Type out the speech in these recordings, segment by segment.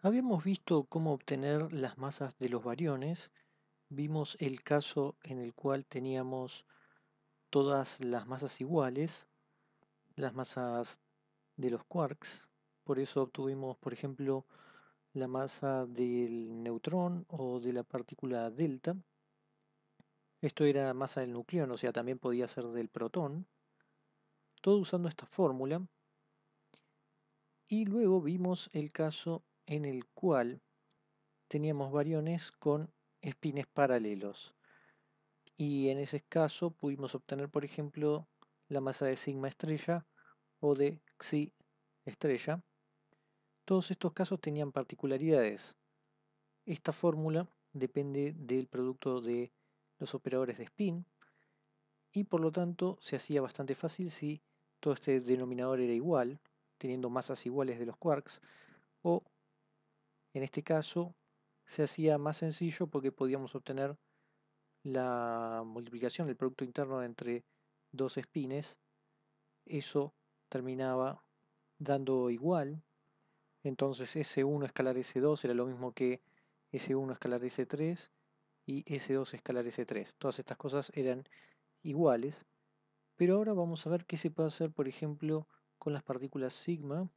Habíamos visto cómo obtener las masas de los variones, vimos el caso en el cual teníamos todas las masas iguales, las masas de los quarks, por eso obtuvimos, por ejemplo, la masa del neutrón o de la partícula delta. Esto era masa del nucleón, o sea, también podía ser del protón. Todo usando esta fórmula. Y luego vimos el caso en el cual teníamos variones con espines paralelos. Y en ese caso pudimos obtener, por ejemplo, la masa de sigma estrella o de xi estrella. Todos estos casos tenían particularidades. Esta fórmula depende del producto de los operadores de spin y por lo tanto se hacía bastante fácil si todo este denominador era igual, teniendo masas iguales de los quarks, o en este caso se hacía más sencillo porque podíamos obtener la multiplicación, el producto interno entre dos espines. Eso terminaba dando igual. Entonces S1 escalar S2 era lo mismo que S1 escalar S3 y S2 escalar S3. Todas estas cosas eran iguales. Pero ahora vamos a ver qué se puede hacer, por ejemplo, con las partículas sigma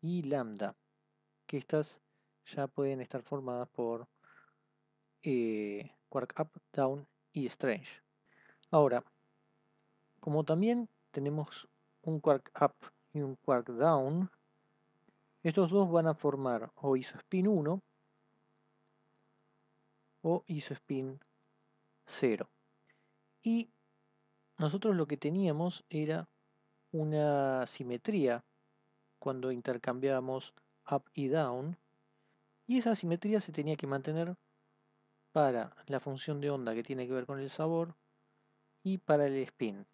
y lambda que estas ya pueden estar formadas por eh, Quark Up, Down y Strange. Ahora, como también tenemos un Quark Up y un Quark Down, estos dos van a formar o isospin 1 o isospin 0. Y nosotros lo que teníamos era una simetría cuando intercambiábamos up y down, y esa simetría se tenía que mantener para la función de onda que tiene que ver con el sabor y para el spin.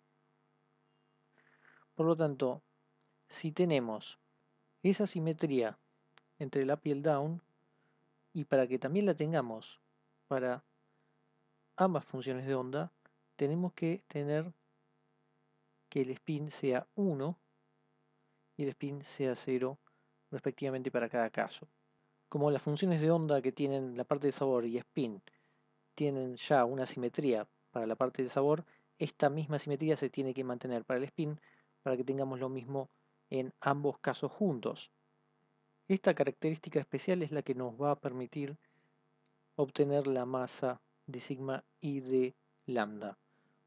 Por lo tanto, si tenemos esa simetría entre el up y el down, y para que también la tengamos para ambas funciones de onda, tenemos que tener que el spin sea 1 y el spin sea 0 respectivamente para cada caso. Como las funciones de onda que tienen la parte de sabor y spin tienen ya una simetría para la parte de sabor, esta misma simetría se tiene que mantener para el spin para que tengamos lo mismo en ambos casos juntos. Esta característica especial es la que nos va a permitir obtener la masa de sigma y de lambda.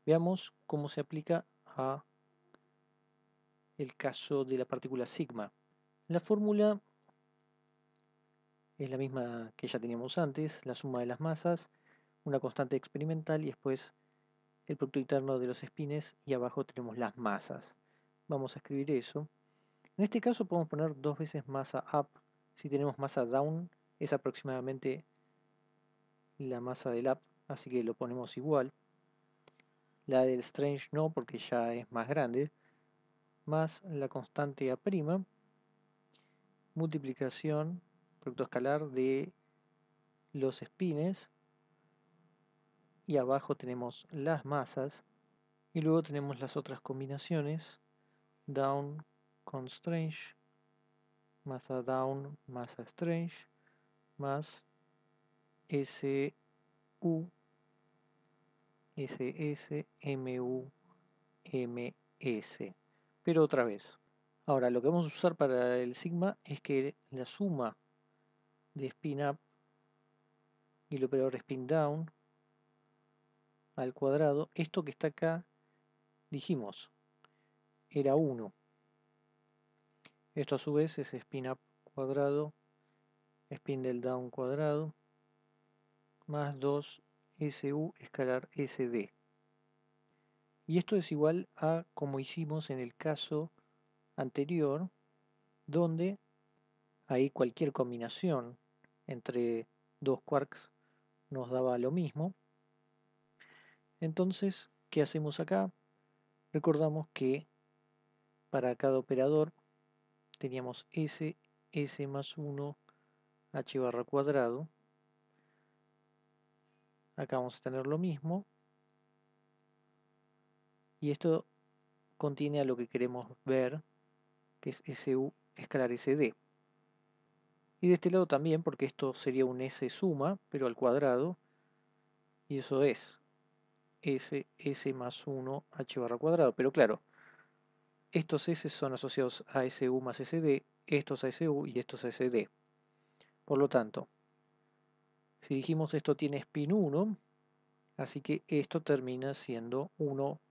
Veamos cómo se aplica a el caso de la partícula sigma. La fórmula es la misma que ya teníamos antes, la suma de las masas, una constante experimental y después el producto interno de los espines y abajo tenemos las masas. Vamos a escribir eso. En este caso podemos poner dos veces masa up. Si tenemos masa down es aproximadamente la masa del up, así que lo ponemos igual. La del strange no porque ya es más grande, más la constante a prima multiplicación, producto escalar de los espines. Y abajo tenemos las masas. Y luego tenemos las otras combinaciones. Down con strange, masa down, masa strange, más M, U, M, S. Pero otra vez, Ahora, lo que vamos a usar para el sigma es que la suma de spin up y el operador spin down al cuadrado, esto que está acá, dijimos, era 1. Esto a su vez es spin up cuadrado, spin del down cuadrado, más 2 SU escalar SD. Y esto es igual a como hicimos en el caso anterior, donde ahí cualquier combinación entre dos quarks nos daba lo mismo. Entonces, ¿qué hacemos acá? Recordamos que para cada operador teníamos S, S más 1, H barra cuadrado. Acá vamos a tener lo mismo. Y esto contiene a lo que queremos ver es SU escalar SD. Y de este lado también, porque esto sería un S suma, pero al cuadrado, y eso es S, S más 1, H barra cuadrado. Pero claro, estos S son asociados a SU más SD, estos a SU y estos a SD. Por lo tanto, si dijimos esto tiene spin 1, así que esto termina siendo 1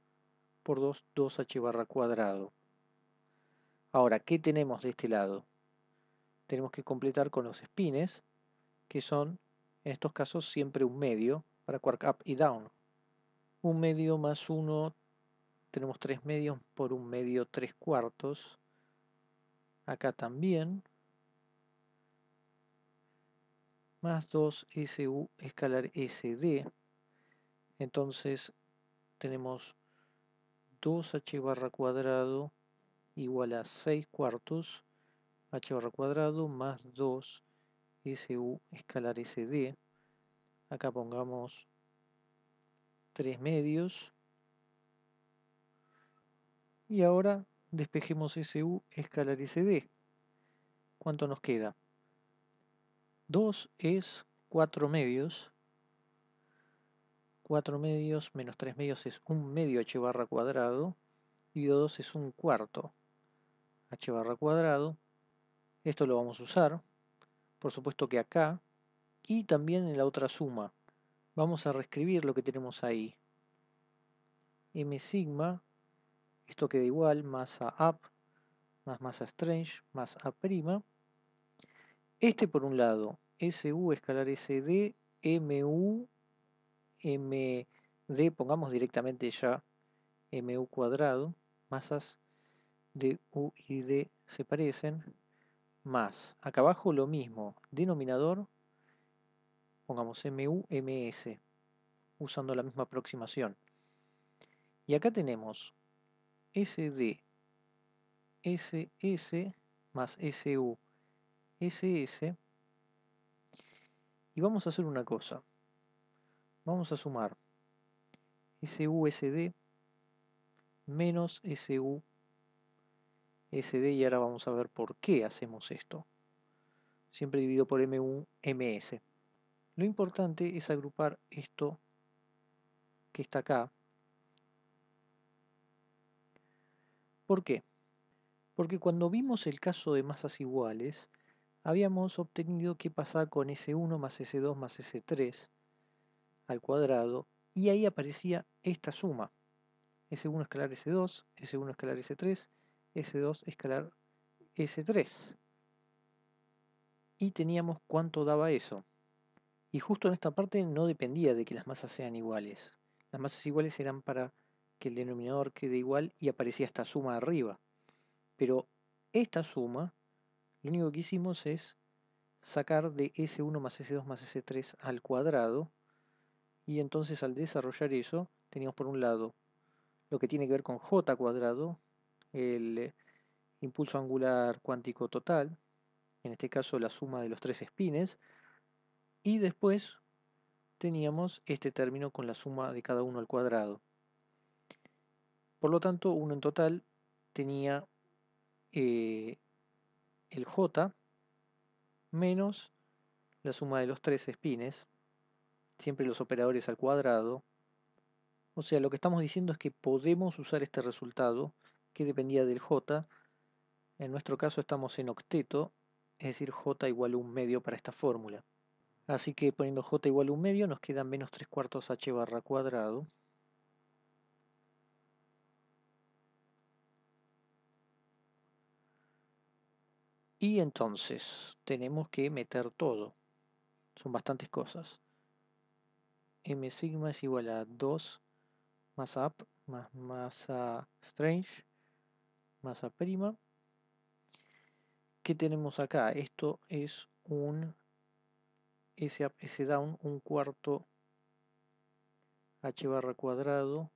por 2, 2h barra cuadrado. Ahora, ¿qué tenemos de este lado? Tenemos que completar con los spines, que son en estos casos siempre un medio para quark up y down. Un medio más uno, tenemos tres medios por un medio tres cuartos. Acá también. Más 2 SU escalar SD. Entonces tenemos 2H barra cuadrado igual a 6 cuartos h barra cuadrado más 2 SU escalar SD. Acá pongamos 3 medios. Y ahora despejemos SU escalar SD. ¿Cuánto nos queda? 2 es 4 medios. 4 medios menos 3 medios es 1 medio h barra cuadrado. Y 2 es 1 cuarto h barra cuadrado. Esto lo vamos a usar, por supuesto que acá, y también en la otra suma. Vamos a reescribir lo que tenemos ahí. M sigma, esto queda igual, masa up, más masa strange, más A'. prima. Este por un lado, SU escalar SD, MU, MD, pongamos directamente ya MU cuadrado, masas de U y D se parecen, más, acá abajo lo mismo, denominador, pongamos MUMS, usando la misma aproximación. Y acá tenemos SD, SS más SU, SS, y vamos a hacer una cosa, vamos a sumar SUSD menos SU SD y ahora vamos a ver por qué hacemos esto. Siempre dividido por M1 MS. Lo importante es agrupar esto que está acá. ¿Por qué? Porque cuando vimos el caso de masas iguales, habíamos obtenido qué pasa con S1 más S2 más S3 al cuadrado, y ahí aparecía esta suma. S1 escalar S2, S1 escalar S3, S2 escalar S3. Y teníamos cuánto daba eso. Y justo en esta parte no dependía de que las masas sean iguales. Las masas iguales eran para que el denominador quede igual y aparecía esta suma arriba. Pero esta suma, lo único que hicimos es sacar de S1 más S2 más S3 al cuadrado. Y entonces al desarrollar eso, teníamos por un lado lo que tiene que ver con J cuadrado el eh, impulso angular cuántico total, en este caso la suma de los tres espines, y después teníamos este término con la suma de cada uno al cuadrado. Por lo tanto, uno en total tenía eh, el j menos la suma de los tres espines, siempre los operadores al cuadrado. O sea, lo que estamos diciendo es que podemos usar este resultado que dependía del J. En nuestro caso estamos en octeto, es decir, J igual a un medio para esta fórmula. Así que poniendo J igual a un medio nos quedan menos 3 cuartos H barra cuadrado. Y entonces tenemos que meter todo. Son bastantes cosas. M sigma es igual a 2 más up más masa strange masa prima. ¿Qué tenemos acá? Esto es un ese, down, un cuarto h barra cuadrado.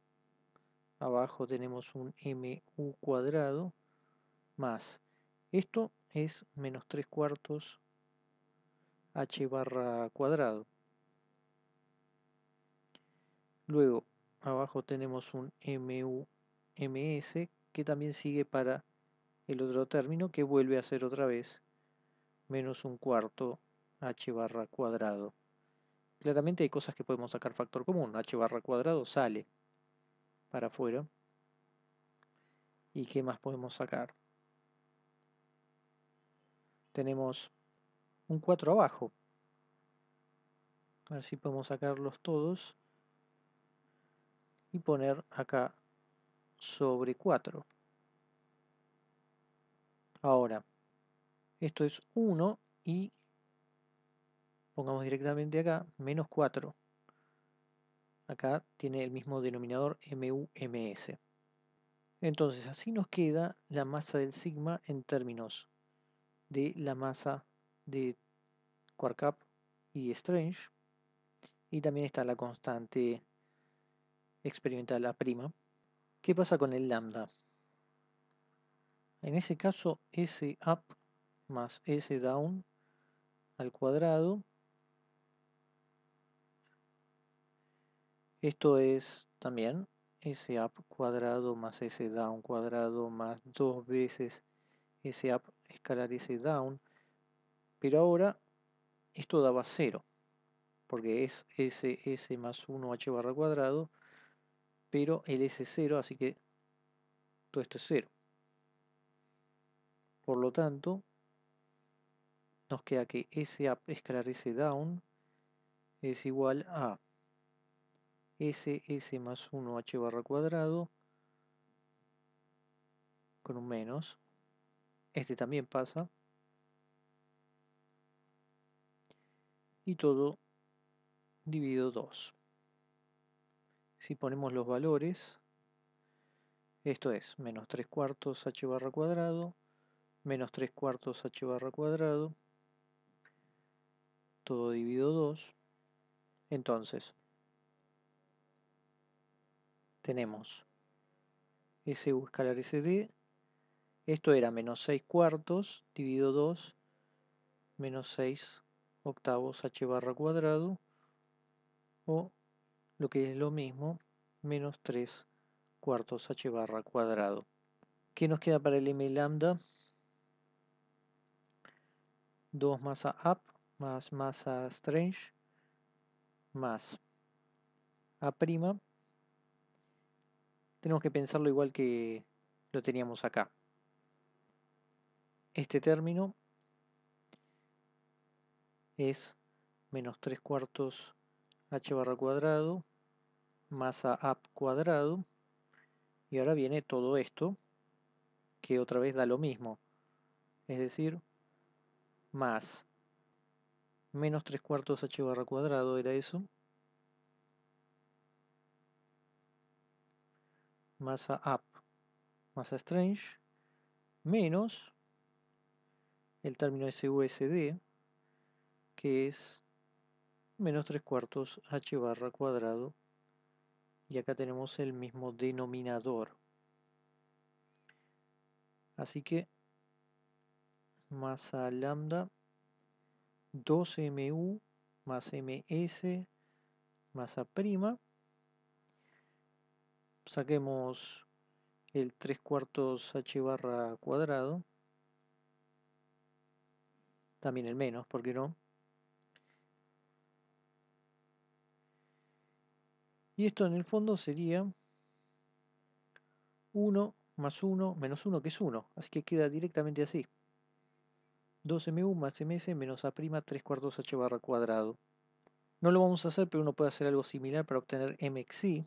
Abajo tenemos un mu cuadrado más. Esto es menos tres cuartos h barra cuadrado. Luego, abajo tenemos un mu ms que también sigue para el otro término que vuelve a ser otra vez menos un cuarto h barra cuadrado. Claramente hay cosas que podemos sacar factor común. h barra cuadrado sale para afuera. ¿Y qué más podemos sacar? Tenemos un 4 abajo. A ver si podemos sacarlos todos y poner acá sobre 4. Ahora, esto es 1 y pongamos directamente acá, menos 4. Acá tiene el mismo denominador MUMS. Entonces, así nos queda la masa del sigma en términos de la masa de Quarkup y Strange. Y también está la constante experimental A' ¿Qué pasa con el lambda? En ese caso, S up más S down al cuadrado. Esto es también S up cuadrado más S down cuadrado más dos veces S up escalar S down. Pero ahora esto daba cero, porque es S más 1H barra cuadrado pero él es 0, así que todo esto es 0. Por lo tanto, nos queda que S up escalar S down es igual a S más 1 H barra cuadrado con un menos. Este también pasa. Y todo dividido 2 si ponemos los valores, esto es menos 3 cuartos h barra cuadrado, menos 3 cuartos h barra cuadrado, todo dividido 2, entonces tenemos SU escalar SD, esto era menos 6 cuartos dividido 2, menos 6 octavos h barra cuadrado, o lo que es lo mismo menos 3 cuartos h barra cuadrado. ¿Qué nos queda para el m lambda? 2 masa up más masa strange más a prima. Tenemos que pensarlo igual que lo teníamos acá. Este término es menos 3 cuartos h barra cuadrado masa up cuadrado. Y ahora viene todo esto, que otra vez da lo mismo. Es decir, más menos 3 cuartos h barra cuadrado era eso. Masa up, masa strange, menos el término SUSD, que es menos 3 cuartos h barra cuadrado y acá tenemos el mismo denominador. Así que masa lambda 2mu más ms masa prima. Saquemos el 3 cuartos h barra cuadrado. También el menos, ¿por qué no? Y esto en el fondo sería 1 más 1 menos 1, que es 1. Así que queda directamente así. 2mu más ms menos a' 3 cuartos h barra cuadrado. No lo vamos a hacer, pero uno puede hacer algo similar para obtener mxi.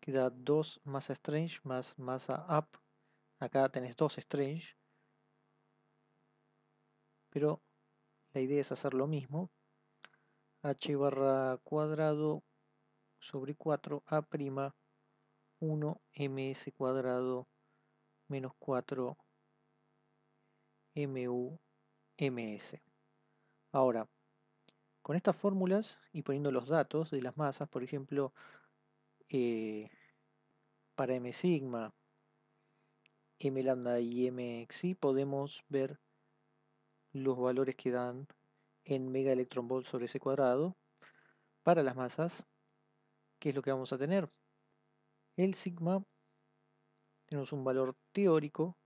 Queda 2 masa strange más masa up. Acá tenés 2 strange. Pero la idea es hacer lo mismo. h barra cuadrado sobre 4 a prima 1 ms cuadrado menos 4 mu ms. Ahora, con estas fórmulas y poniendo los datos de las masas, por ejemplo, eh, para m sigma, m lambda y mxi, podemos ver los valores que dan en mega electron volt sobre ese cuadrado para las masas ¿qué es lo que vamos a tener? El sigma, tenemos un valor teórico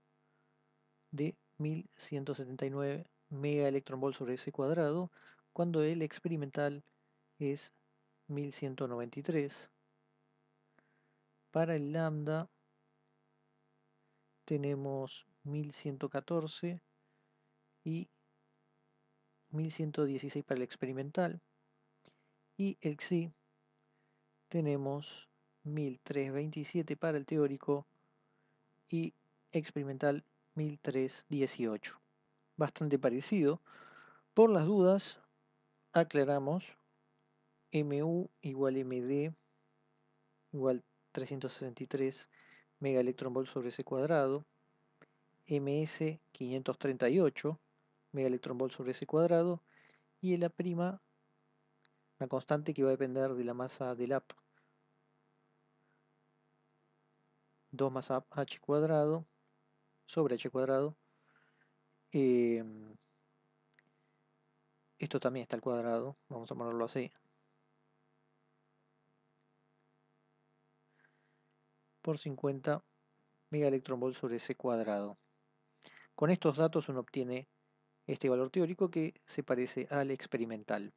de 1179 mega sobre ese cuadrado, cuando el experimental es 1193. Para el lambda tenemos 1114 y 1116 para el experimental. Y el xi tenemos 1327 para el teórico y experimental 1318. Bastante parecido. Por las dudas, aclaramos MU igual MD igual 363 megaelectronvolt sobre C cuadrado, MS 538 megaelectronvolt sobre C cuadrado y la prima, la constante que va a depender de la masa del app 2 más h cuadrado sobre h cuadrado. Em, esto también está al cuadrado, vamos a ponerlo así. Por 50 megaelectronvolt sobre C cuadrado. Con estos datos uno obtiene este valor teórico que se parece al experimental.